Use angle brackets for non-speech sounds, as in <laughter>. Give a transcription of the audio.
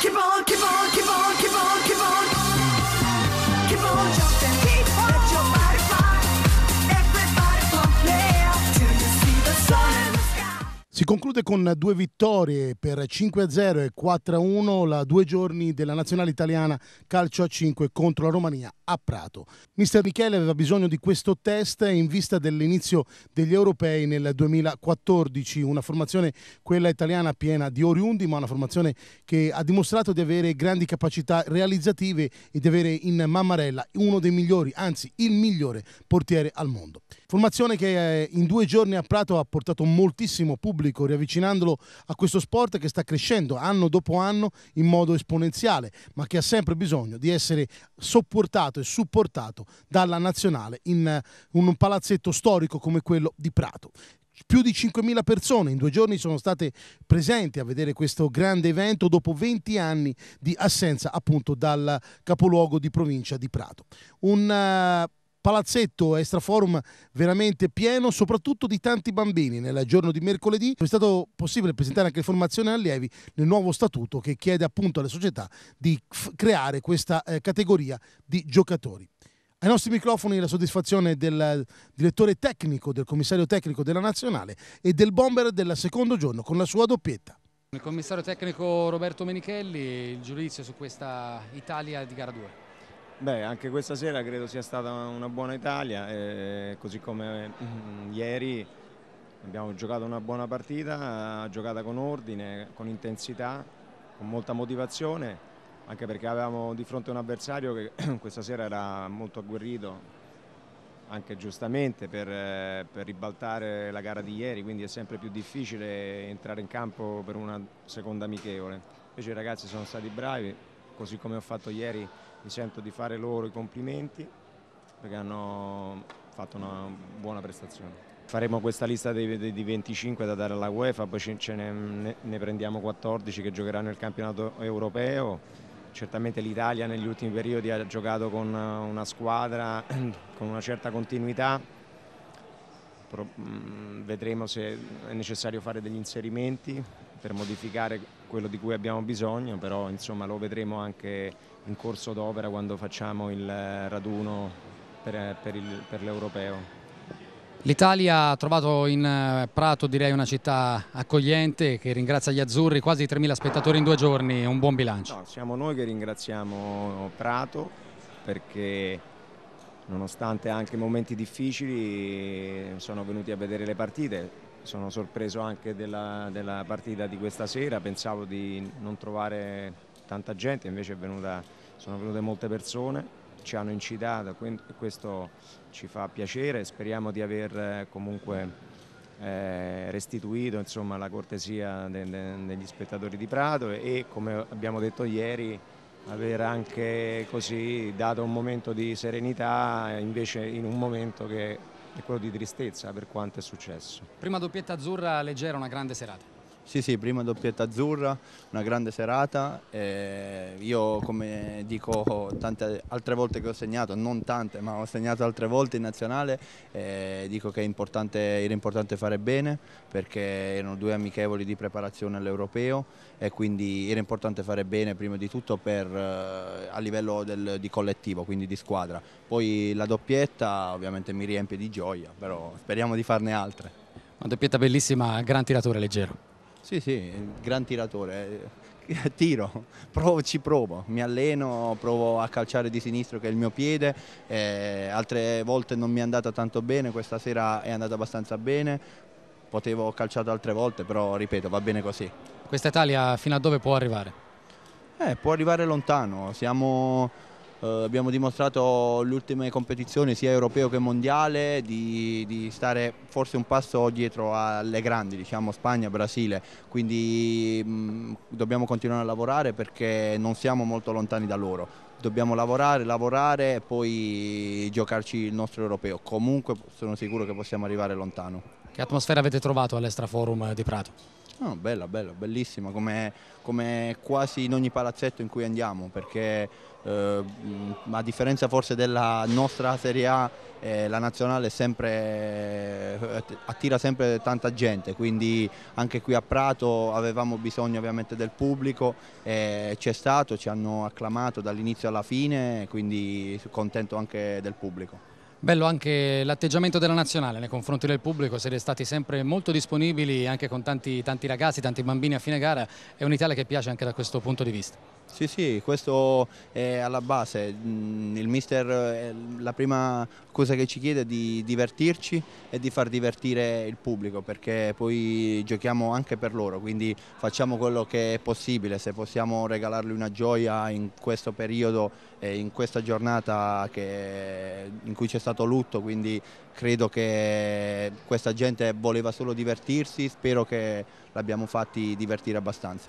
Keep on, keep on. Si conclude con due vittorie per 5-0 e 4-1 la due giorni della nazionale italiana calcio a 5 contro la Romania a Prato. Mister Michele aveva bisogno di questo test in vista dell'inizio degli europei nel 2014, una formazione quella italiana piena di oriundi, ma una formazione che ha dimostrato di avere grandi capacità realizzative e di avere in Mammarella uno dei migliori, anzi il migliore portiere al mondo. Formazione che eh, in due giorni a Prato ha portato moltissimo pubblico, riavvicinandolo a questo sport che sta crescendo anno dopo anno in modo esponenziale, ma che ha sempre bisogno di essere sopportato e supportato dalla nazionale in eh, un palazzetto storico come quello di Prato più di 5.000 persone in due giorni sono state presenti a vedere questo grande evento dopo 20 anni di assenza appunto dal capoluogo di provincia di Prato. Un uh, palazzetto Extraforum veramente pieno, soprattutto di tanti bambini. Nel giorno di mercoledì è stato possibile presentare anche le formazioni allievi nel nuovo statuto che chiede appunto alle società di creare questa eh, categoria di giocatori. Ai nostri microfoni la soddisfazione del direttore tecnico, del commissario tecnico della nazionale e del bomber del secondo giorno con la sua doppietta. Il commissario tecnico Roberto Menichelli, il giudizio su questa Italia di gara 2. Beh, anche questa sera credo sia stata una buona Italia, eh, così come eh, ieri abbiamo giocato una buona partita, giocata con ordine, con intensità, con molta motivazione, anche perché avevamo di fronte un avversario che <clears throat> questa sera era molto agguerrito, anche giustamente per, per ribaltare la gara di ieri, quindi è sempre più difficile entrare in campo per una seconda amichevole. Invece i ragazzi sono stati bravi, così come ho fatto ieri mi sento di fare loro i complimenti perché hanno fatto una buona prestazione. Faremo questa lista di 25 da dare alla UEFA, poi ce ne, ne prendiamo 14 che giocheranno il campionato europeo. Certamente l'Italia negli ultimi periodi ha giocato con eh, una squadra <clears throat> con una certa continuità, mm, vedremo se è necessario fare degli inserimenti, per modificare quello di cui abbiamo bisogno, però insomma, lo vedremo anche in corso d'opera quando facciamo il eh, raduno per, eh, per l'Europeo. L'Italia ha trovato in eh, Prato direi una città accogliente che ringrazia gli azzurri, quasi 3.000 spettatori in due giorni, un buon bilancio. No, siamo noi che ringraziamo Prato perché nonostante anche momenti difficili sono venuti a vedere le partite, sono sorpreso anche della, della, partita di questa sera, pensavo di non trovare tanta gente, invece venuta, sono venute molte persone, ci hanno incitato, questo ci fa piacere, speriamo di aver eh, comunque eh, restituito insomma, la cortesia degli spettatori di Prato e come abbiamo detto ieri aver anche così dato un momento di serenità invece in un momento che e quello di tristezza per quanto è successo. Prima doppietta azzurra leggera, una grande serata. Sì, sì, prima doppietta azzurra, una grande serata. io, come dico tante altre volte che ho segnato, non tante, ma ho segnato altre volte in nazionale, dico che importante, era importante fare bene perché erano due amichevoli di preparazione all'europeo e quindi era importante fare bene prima di tutto per, eh, a livello del, di collettivo, quindi di squadra. Poi la doppietta ovviamente mi riempie di gioia, però speriamo di farne altre. Una doppietta bellissima, gran tiratore leggero. Sì, sì, gran tiratore. Eh. <laughs> Tiro, provo, ci provo, mi alleno, provo a calciare di sinistro che è il mio piede, eh, altre volte non mi è andata tanto bene, questa sera è andata abbastanza bene, potevo calciare altre volte, però ripeto, va bene così. Questa Italia fino a dove può arrivare? Eh, può arrivare lontano, siamo Uh, abbiamo dimostrato le ultime competizioni sia europeo che mondiale di, di, stare forse un passo dietro alle grandi, diciamo Spagna, Brasile, quindi mh, dobbiamo continuare a lavorare perché non siamo molto lontani da loro. Dobbiamo lavorare, lavorare e poi giocarci il nostro europeo. Comunque sono sicuro che possiamo arrivare lontano. Che atmosfera avete trovato Forum di Prato? No, bella, bella, bellissima, come, come, quasi in ogni palazzetto in cui andiamo, perché eh, a differenza forse della nostra Serie A, eh, la nazionale sempre, eh, attira sempre tanta gente, quindi anche qui a Prato avevamo bisogno ovviamente del pubblico, eh, c'è stato, ci hanno acclamato dall'inizio alla fine, quindi contento anche del pubblico. Bello anche l'atteggiamento della nazionale nei confronti del pubblico, siete stati sempre molto disponibili anche con tanti, tanti, ragazzi, tanti bambini a fine gara, è un'Italia che piace anche da questo punto di vista. Sì, sì, questo è alla base, mm, il mister eh, la prima cosa che ci chiede è di divertirci e di far divertire il pubblico perché poi giochiamo anche per loro, quindi facciamo quello che è possibile, se possiamo regalargli una gioia in questo periodo, in questa giornata che, in cui c'è stato stato lutto, quindi credo che questa gente voleva solo divertirsi, spero che l'abbiamo fatti divertire abbastanza.